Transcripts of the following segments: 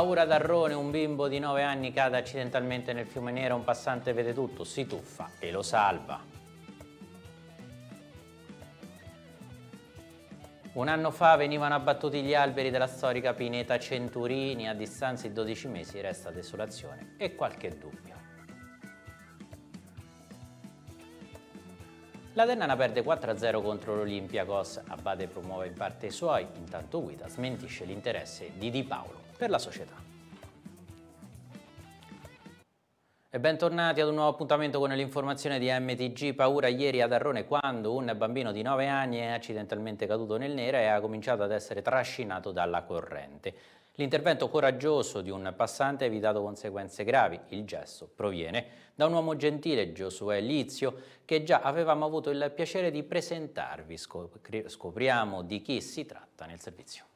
Paura d'Arrone, un bimbo di 9 anni cade accidentalmente nel fiume nero, un passante vede tutto, si tuffa e lo salva. Un anno fa venivano abbattuti gli alberi della storica pineta Centurini, a distanza di 12 mesi resta desolazione e qualche dubbio. La Ternana perde 4-0 contro l'Olympiacos, Abate promuove in parte i suoi, intanto Guida smentisce l'interesse di Di Paolo per la società. E bentornati ad un nuovo appuntamento con l'informazione di MTG. Paura ieri ad Arrone quando un bambino di 9 anni è accidentalmente caduto nel nero e ha cominciato ad essere trascinato dalla corrente. L'intervento coraggioso di un passante ha evitato conseguenze gravi. Il gesto proviene da un uomo gentile, Giosuè Lizio, che già avevamo avuto il piacere di presentarvi. Scopriamo di chi si tratta nel servizio.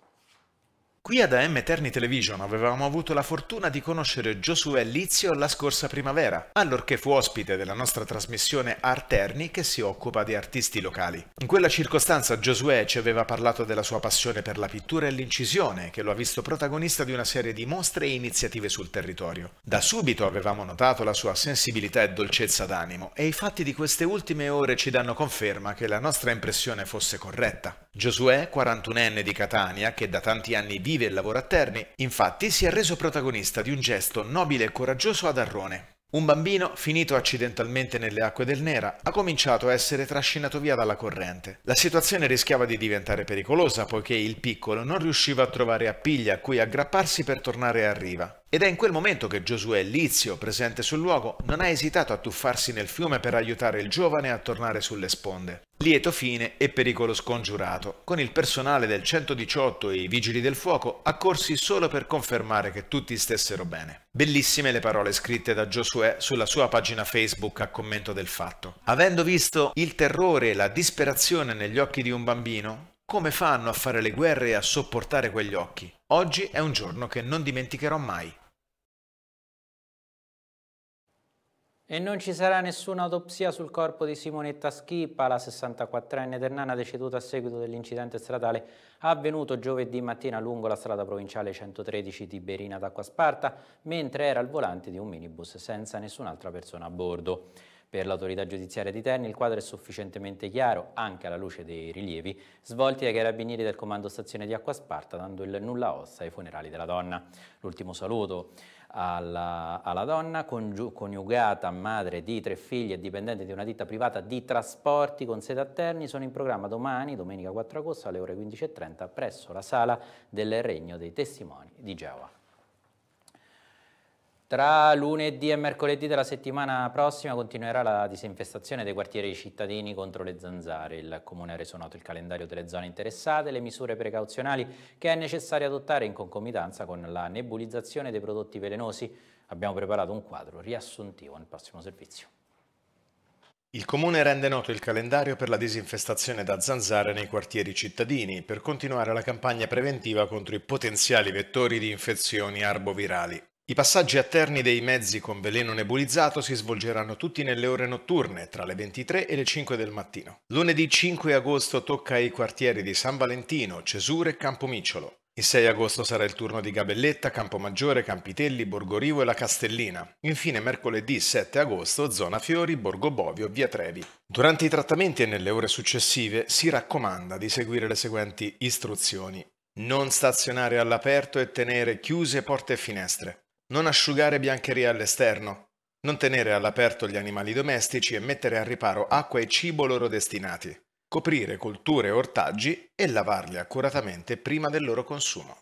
Qui ad AM Terni Television avevamo avuto la fortuna di conoscere Giosuè Lizio la scorsa primavera, allorché fu ospite della nostra trasmissione Arterni che si occupa di artisti locali. In quella circostanza Giosuè ci aveva parlato della sua passione per la pittura e l'incisione, che lo ha visto protagonista di una serie di mostre e iniziative sul territorio. Da subito avevamo notato la sua sensibilità e dolcezza d'animo e i fatti di queste ultime ore ci danno conferma che la nostra impressione fosse corretta. Giosuè, 41enne di Catania, che da tanti anni vive e lavora a Terni, infatti si è reso protagonista di un gesto nobile e coraggioso ad Arrone. Un bambino, finito accidentalmente nelle acque del Nera, ha cominciato a essere trascinato via dalla corrente. La situazione rischiava di diventare pericolosa poiché il piccolo non riusciva a trovare appiglia a cui aggrapparsi per tornare a riva. Ed è in quel momento che Giosuè Lizio, presente sul luogo, non ha esitato a tuffarsi nel fiume per aiutare il giovane a tornare sulle sponde. Lieto fine e pericolo scongiurato, con il personale del 118 e i vigili del fuoco accorsi solo per confermare che tutti stessero bene. Bellissime le parole scritte da Giosuè sulla sua pagina Facebook a commento del fatto. Avendo visto il terrore e la disperazione negli occhi di un bambino, come fanno a fare le guerre e a sopportare quegli occhi? Oggi è un giorno che non dimenticherò mai. E non ci sarà nessuna autopsia sul corpo di Simonetta Schippa, la 64enne ternana deceduta a seguito dell'incidente stradale avvenuto giovedì mattina lungo la strada provinciale 113 Tiberina d'Acquasparta, mentre era al volante di un minibus senza nessun'altra persona a bordo. Per l'autorità giudiziaria di Terni il quadro è sufficientemente chiaro, anche alla luce dei rilievi svolti dai carabinieri del comando stazione di Acquasparta, dando il nulla ossa ai funerali della donna. L'ultimo saluto alla, alla, donna, coniugata madre di tre figli e dipendente di una ditta privata di trasporti con sede a Terni, sono in programma domani, domenica 4 agosto, alle ore 15.30, presso la sala del Regno dei Testimoni di Geova. Tra lunedì e mercoledì della settimana prossima continuerà la disinfestazione dei quartieri cittadini contro le zanzare. Il Comune ha reso noto il calendario delle zone interessate e le misure precauzionali che è necessario adottare in concomitanza con la nebulizzazione dei prodotti velenosi. Abbiamo preparato un quadro riassuntivo nel prossimo servizio. Il Comune rende noto il calendario per la disinfestazione da zanzare nei quartieri cittadini per continuare la campagna preventiva contro i potenziali vettori di infezioni arbovirali. I passaggi a terni dei mezzi con veleno nebulizzato si svolgeranno tutti nelle ore notturne, tra le 23 e le 5 del mattino. Lunedì 5 agosto tocca i quartieri di San Valentino, Cesure e Campomicciolo. Il 6 agosto sarà il turno di Gabelletta, Campomaggiore, Campitelli, Borgorivo e la Castellina. Infine mercoledì 7 agosto zona Fiori, Borgo Bovio, Via Trevi. Durante i trattamenti e nelle ore successive si raccomanda di seguire le seguenti istruzioni. Non stazionare all'aperto e tenere chiuse porte e finestre. Non asciugare biancheria all'esterno. Non tenere all'aperto gli animali domestici e mettere al riparo acqua e cibo loro destinati. Coprire colture e ortaggi e lavarli accuratamente prima del loro consumo.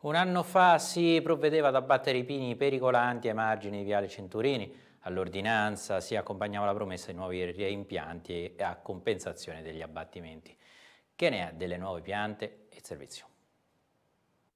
Un anno fa si provvedeva ad abbattere i pini pericolanti ai margini di Viale Centurini. All'ordinanza si accompagnava la promessa di nuovi reimpianti a compensazione degli abbattimenti. Che ne è delle nuove piante e servizio?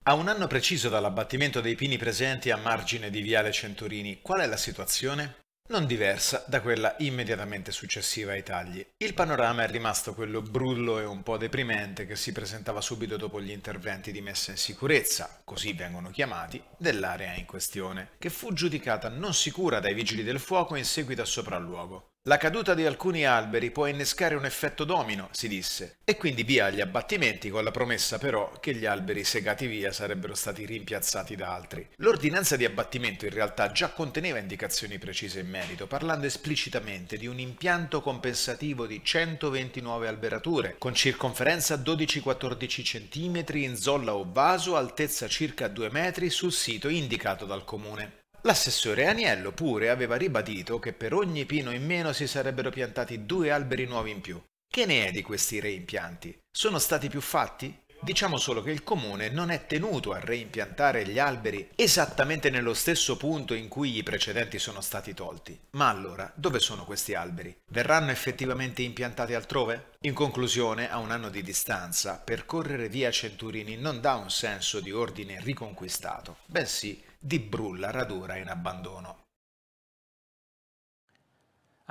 A un anno preciso dall'abbattimento dei pini presenti a margine di Viale Centurini, qual è la situazione? Non diversa da quella immediatamente successiva ai tagli. Il panorama è rimasto quello brullo e un po' deprimente che si presentava subito dopo gli interventi di messa in sicurezza, così vengono chiamati, dell'area in questione, che fu giudicata non sicura dai vigili del fuoco in seguito a sopralluogo. La caduta di alcuni alberi può innescare un effetto domino, si disse, e quindi via gli abbattimenti con la promessa però che gli alberi segati via sarebbero stati rimpiazzati da altri. L'ordinanza di abbattimento in realtà già conteneva indicazioni precise in merito, parlando esplicitamente di un impianto compensativo di 129 alberature, con circonferenza 12-14 cm in zolla o vaso, altezza circa 2 metri sul sito indicato dal comune. L'assessore Aniello pure aveva ribadito che per ogni pino in meno si sarebbero piantati due alberi nuovi in più. Che ne è di questi reimpianti? Sono stati più fatti? Diciamo solo che il comune non è tenuto a reimpiantare gli alberi esattamente nello stesso punto in cui i precedenti sono stati tolti. Ma allora, dove sono questi alberi? Verranno effettivamente impiantati altrove? In conclusione, a un anno di distanza, percorrere via Centurini non dà un senso di ordine riconquistato, bensì di Brulla Radura in abbandono.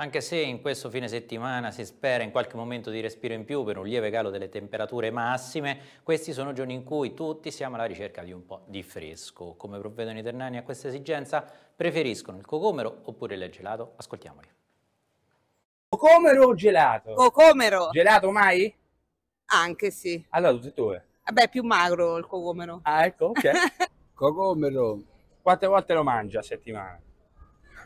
Anche se in questo fine settimana si spera in qualche momento di respiro in più per un lieve calo delle temperature massime, questi sono giorni in cui tutti siamo alla ricerca di un po' di fresco. Come provvedono i ternani a questa esigenza? Preferiscono il cocomero oppure il gelato? Ascoltiamoli. Cocomero o gelato? Cocomero. Gelato mai? Anche sì. Allora, tutti e due? Vabbè, più magro il cocomero. Ah, ecco, ok. cocomero quante volte lo mangia a settimana?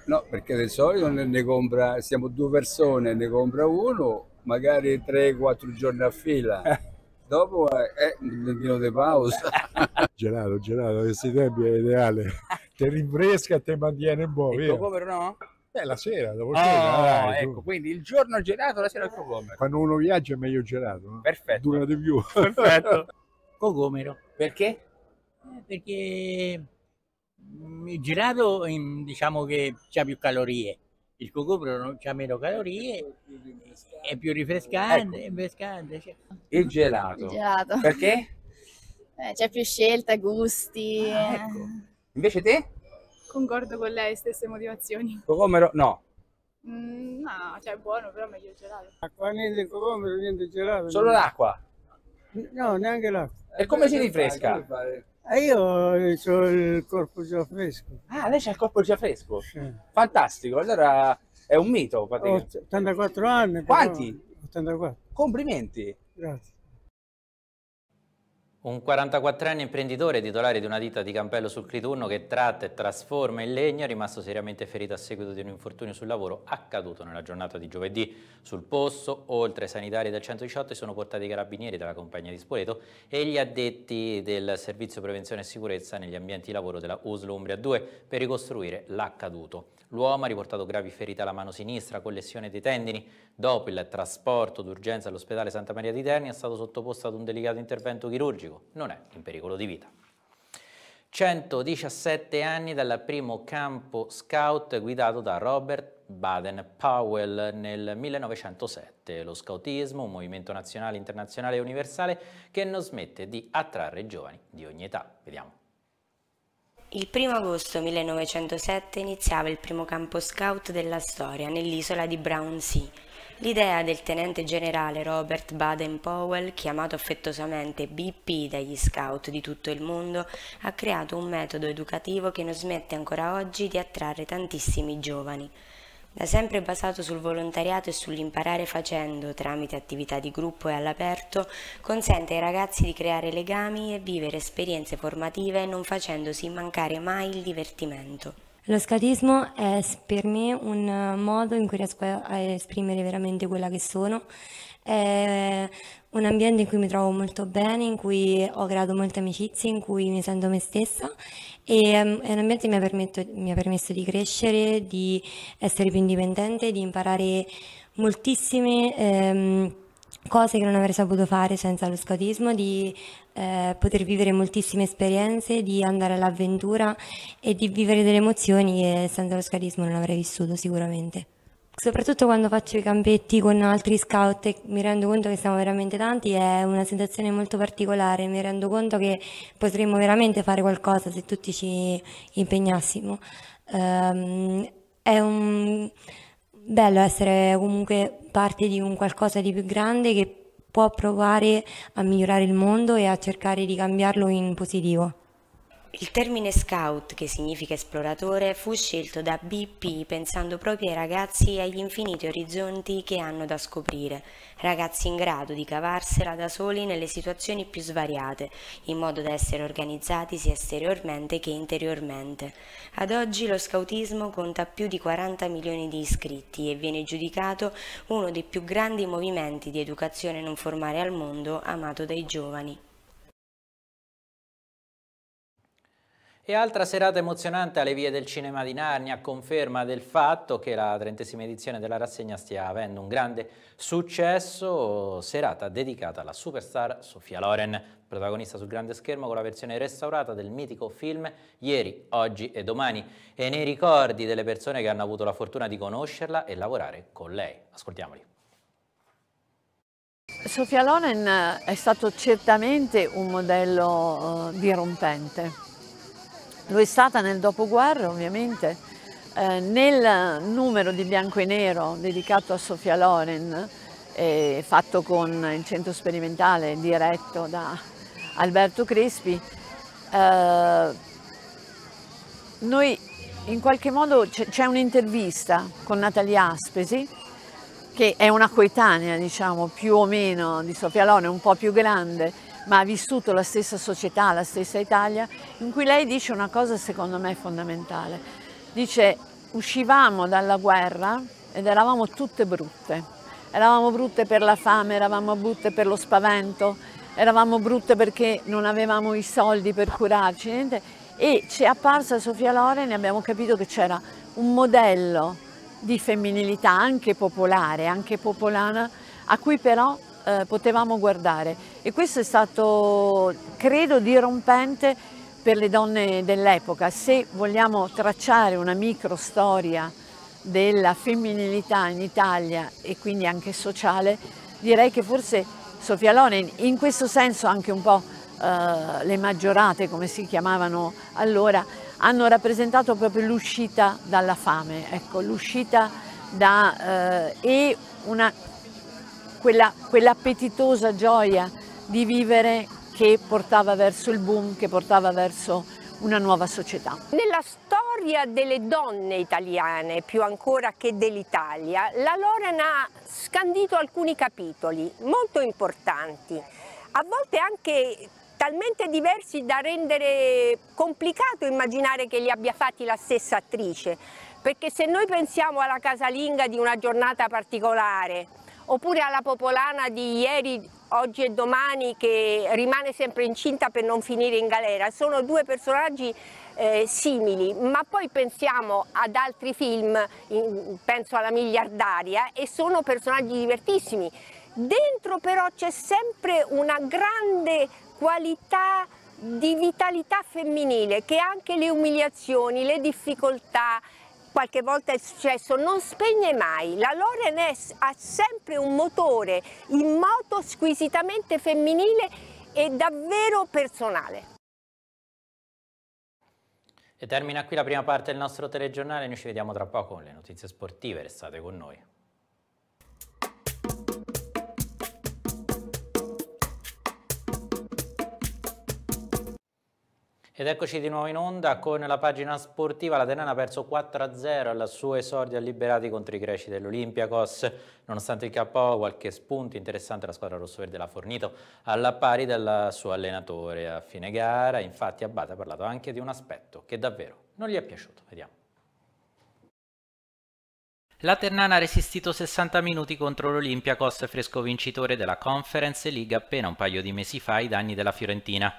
No, perché di solito ne, compra, siamo due persone, ne compra uno, magari 3 quattro giorni a fila. Eh. Dopo è eh, eh, un eh, di pausa. Gelato, gelato, questi tempi è ideale. Te rinfresca e te mantiene buono. Il cocomero no? Beh, la sera, dopo oh, ah, cena, dai, ecco, tu. quindi il giorno gelato, la sera il cocomero. Quando uno viaggia è meglio gelato. No? Perfetto. Dura di più. Perfetto. cocomero. Perché? Perché il gelato diciamo che ha più calorie, il cocopro ha meno calorie, è più rinfrescante, ecco. rinfrescante cioè. il, gelato. il gelato. Perché? Eh, c'è più scelta, gusti. Ah, eh. ecco. Invece te? Concordo con lei, stesse motivazioni. Cocomero no. Mm, no, cioè è buono, però meglio il gelato. Acqua, niente cocomero, niente gelato. Solo l'acqua? No, neanche l'acqua. E come eh, si rifresca? E eh, io eh, ho il corpo già fresco. Ah, lei c'ha il corpo già fresco? Sì. Fantastico, allora è un mito. Ho 84 anni. Quanti? 84. Complimenti. Grazie. Un 44enne imprenditore titolare di una ditta di Campello sul Criturno che tratta e trasforma in legno è rimasto seriamente ferito a seguito di un infortunio sul lavoro accaduto nella giornata di giovedì. Sul posto, oltre ai sanitari del 118, sono portati i carabinieri della compagnia di Spoleto e gli addetti del servizio prevenzione e sicurezza negli ambienti di lavoro della USL Umbria 2 per ricostruire l'accaduto. L'uomo ha riportato gravi ferite alla mano sinistra con lesione dei tendini. Dopo il trasporto d'urgenza all'ospedale Santa Maria di Terni è stato sottoposto ad un delicato intervento chirurgico positivo, non è in pericolo di vita. 117 anni dal primo campo scout guidato da Robert Baden Powell nel 1907. Lo scoutismo, un movimento nazionale, internazionale e universale che non smette di attrarre giovani di ogni età. Vediamo. Il 1 agosto 1907 iniziava il primo campo scout della storia nell'isola di Brown Sea. L'idea del tenente generale Robert Baden-Powell, chiamato affettuosamente BP dagli scout di tutto il mondo, ha creato un metodo educativo che non smette ancora oggi di attrarre tantissimi giovani. Da sempre basato sul volontariato e sull'imparare facendo tramite attività di gruppo e all'aperto, consente ai ragazzi di creare legami e vivere esperienze formative non facendosi mancare mai il divertimento. Lo scautismo è per me un eh, modo in cui riesco a esprimere veramente quella che sono, è un ambiente in cui mi trovo molto bene, in cui ho creato molte amicizie, in cui mi sento me stessa e ehm, è un ambiente che mi ha, permetto, mi ha permesso di crescere, di essere più indipendente, di imparare moltissime ehm, cose che non avrei saputo fare senza lo scautismo, di eh, poter vivere moltissime esperienze, di andare all'avventura e di vivere delle emozioni che senza lo scautismo non avrei vissuto sicuramente soprattutto quando faccio i campetti con altri scout e mi rendo conto che siamo veramente tanti è una sensazione molto particolare, mi rendo conto che potremmo veramente fare qualcosa se tutti ci impegnassimo. Um, è un... bello essere comunque parte di un qualcosa di più grande che può provare a migliorare il mondo e a cercare di cambiarlo in positivo. Il termine scout, che significa esploratore, fu scelto da BP pensando proprio ai ragazzi e agli infiniti orizzonti che hanno da scoprire, ragazzi in grado di cavarsela da soli nelle situazioni più svariate, in modo da essere organizzati sia esteriormente che interiormente. Ad oggi lo scoutismo conta più di 40 milioni di iscritti e viene giudicato uno dei più grandi movimenti di educazione non formale al mondo amato dai giovani. E altra serata emozionante alle vie del cinema di Narnia, conferma del fatto che la trentesima edizione della rassegna stia avendo un grande successo, serata dedicata alla superstar Sofia Loren, protagonista sul grande schermo con la versione restaurata del mitico film Ieri, Oggi e Domani, e nei ricordi delle persone che hanno avuto la fortuna di conoscerla e lavorare con lei. Ascoltiamoli. Sofia Loren eh, è stato certamente un modello eh, dirompente lo è stata nel dopoguerra ovviamente, eh, nel numero di bianco e nero dedicato a Sofia Loren, eh, fatto con il centro sperimentale diretto da Alberto Crespi, eh, noi in qualche modo c'è un'intervista con Natalia Aspesi, che è una coetanea diciamo più o meno di Sofia Loren, un po' più grande, ma ha vissuto la stessa società, la stessa Italia, in cui lei dice una cosa secondo me fondamentale. Dice uscivamo dalla guerra ed eravamo tutte brutte. Eravamo brutte per la fame, eravamo brutte per lo spavento, eravamo brutte perché non avevamo i soldi per curarci, niente. E ci è apparsa Sofia Loren e abbiamo capito che c'era un modello di femminilità anche popolare, anche popolana, a cui però eh, potevamo guardare e questo è stato credo dirompente per le donne dell'epoca. Se vogliamo tracciare una micro storia della femminilità in Italia e quindi anche sociale, direi che forse Sofia Loren, in questo senso anche un po' eh, le maggiorate come si chiamavano allora, hanno rappresentato proprio l'uscita dalla fame, ecco, l'uscita da, eh, e una quella, quell'appetitosa gioia di vivere che portava verso il boom, che portava verso una nuova società. Nella storia delle donne italiane, più ancora che dell'Italia, la Loren ha scandito alcuni capitoli molto importanti, a volte anche talmente diversi da rendere complicato immaginare che li abbia fatti la stessa attrice, perché se noi pensiamo alla casalinga di una giornata particolare, oppure alla popolana di ieri, oggi e domani che rimane sempre incinta per non finire in galera. Sono due personaggi eh, simili, ma poi pensiamo ad altri film, in, penso alla miliardaria, e sono personaggi divertissimi. Dentro però c'è sempre una grande qualità di vitalità femminile che anche le umiliazioni, le difficoltà, qualche volta è successo, non spegne mai. La Loren è, ha sempre un motore in moto squisitamente femminile e davvero personale. E termina qui la prima parte del nostro telegiornale, noi ci vediamo tra poco con le notizie sportive, restate con noi. Ed eccoci di nuovo in onda con la pagina sportiva. La ha perso 4-0 alla sua esordia Liberati contro i greci dell'Olympiakos. Nonostante il KO, qualche spunto interessante la squadra rossoverde l'ha fornito alla pari del suo allenatore a fine gara. Infatti Abbate ha parlato anche di un aspetto che davvero non gli è piaciuto. Vediamo. La Ternana ha resistito 60 minuti contro l'Olympiakos, fresco vincitore della Conference League appena un paio di mesi fa ai danni della Fiorentina.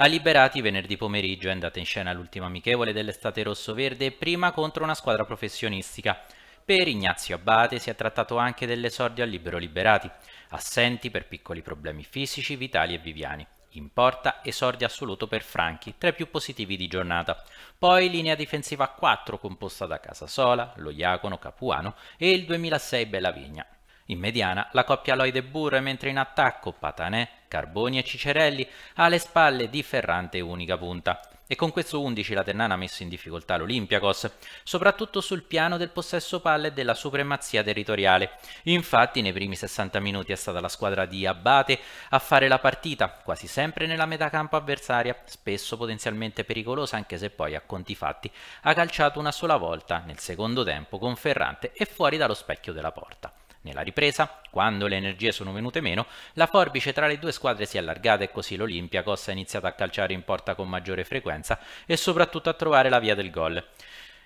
A Liberati venerdì pomeriggio è andata in scena l'ultima amichevole dell'estate rosso-verde, prima contro una squadra professionistica. Per Ignazio Abate si è trattato anche dell'esordio al libero Liberati, assenti per piccoli problemi fisici, vitali e viviani. In porta esordio assoluto per Franchi, tra i più positivi di giornata. Poi linea difensiva a 4 composta da Casasola, lo Iacono, Capuano e il 2006 Bellavigna. In mediana la coppia Lloyd e Burr, mentre in attacco Patanè, Carboni e Cicerelli ha alle spalle di Ferrante unica punta. E con questo 11 la Ternana ha messo in difficoltà l'Olympiacos, soprattutto sul piano del possesso palle e della supremazia territoriale. Infatti nei primi 60 minuti è stata la squadra di Abate a fare la partita, quasi sempre nella metà campo avversaria, spesso potenzialmente pericolosa anche se poi a conti fatti ha calciato una sola volta nel secondo tempo con Ferrante e fuori dallo specchio della porta. Nella ripresa, quando le energie sono venute meno, la forbice tra le due squadre si è allargata e così l'Olimpia l'Olympiacos ha iniziato a calciare in porta con maggiore frequenza e soprattutto a trovare la via del gol.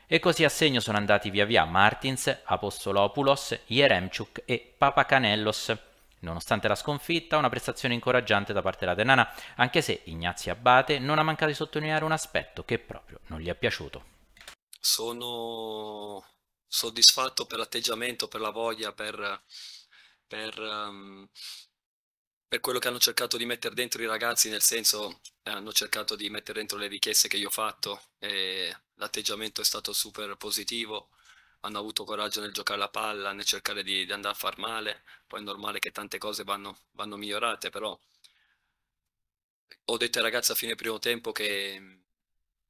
E così a segno sono andati via via Martins, Apostolopoulos, Jeremchuk e Papacanellos. Nonostante la sconfitta, una prestazione incoraggiante da parte della Tenana, anche se Ignazio Abate non ha mancato di sottolineare un aspetto che proprio non gli è piaciuto. Sono soddisfatto per l'atteggiamento, per la voglia, per, per, um, per, quello che hanno cercato di mettere dentro i ragazzi, nel senso eh, hanno cercato di mettere dentro le richieste che io ho fatto e l'atteggiamento è stato super positivo, hanno avuto coraggio nel giocare la palla, nel cercare di, di andare a far male, poi è normale che tante cose vanno, vanno migliorate, però ho detto ai ragazzi a fine primo tempo che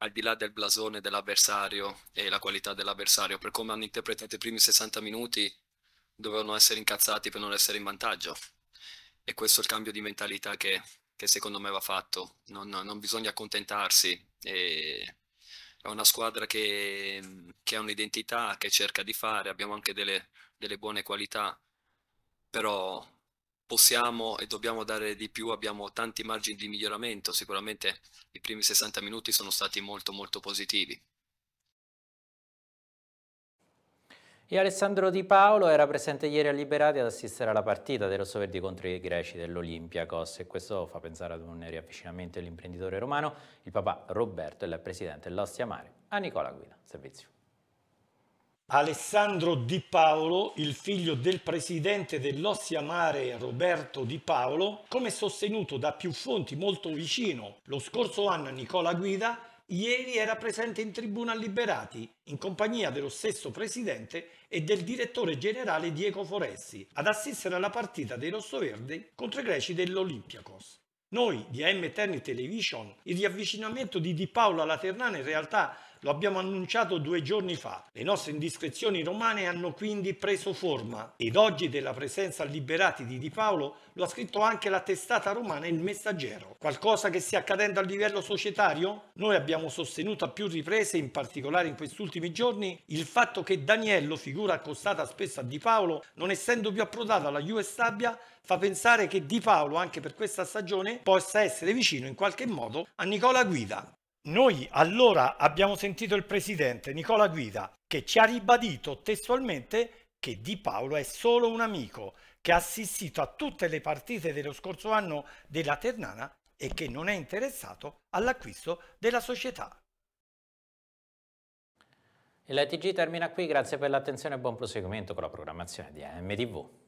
al di là del blasone dell'avversario e la qualità dell'avversario, per come hanno interpretato i primi 60 minuti, dovevano essere incazzati per non essere in vantaggio. E questo è il cambio di mentalità che, che secondo me va fatto. Non, non bisogna accontentarsi. E è una squadra che, che ha un'identità, che cerca di fare, abbiamo anche delle, delle buone qualità, però possiamo e dobbiamo dare di più, abbiamo tanti margini di miglioramento, sicuramente i primi 60 minuti sono stati molto molto positivi. E Alessandro Di Paolo era presente ieri a Liberati ad assistere alla partita dei Rossoverdi contro i greci dell'Olimpiakos e questo fa pensare ad un riavvicinamento dell'imprenditore romano, il papà Roberto e il presidente dell'Ostia Mare, a Nicola Guida. Servizio. Alessandro Di Paolo, il figlio del presidente dell'Ossia Mare Roberto Di Paolo, come sostenuto da più fonti molto vicino lo scorso anno a Nicola Guida, ieri era presente in tribuna Liberati, in compagnia dello stesso presidente e del direttore generale Diego Foressi, ad assistere alla partita dei rossoverde contro i greci dell'Olympiakos. Noi di AM Eterni Television il riavvicinamento di Di Paolo alla Ternana in realtà lo abbiamo annunciato due giorni fa. Le nostre indiscrezioni romane hanno quindi preso forma ed oggi della presenza liberati di Di Paolo lo ha scritto anche la testata romana Il Messaggero. Qualcosa che stia accadendo a livello societario? Noi abbiamo sostenuto a più riprese, in particolare in questi ultimi giorni, il fatto che Daniello, figura accostata spesso a Di Paolo, non essendo più approdato alla US Stabia, fa pensare che Di Paolo anche per questa stagione possa essere vicino in qualche modo a Nicola Guida. Noi allora abbiamo sentito il presidente Nicola Guida che ci ha ribadito testualmente che Di Paolo è solo un amico che ha assistito a tutte le partite dello scorso anno della Ternana e che non è interessato all'acquisto della società. Il TG termina qui, grazie per l'attenzione e buon proseguimento con la programmazione di AMTV.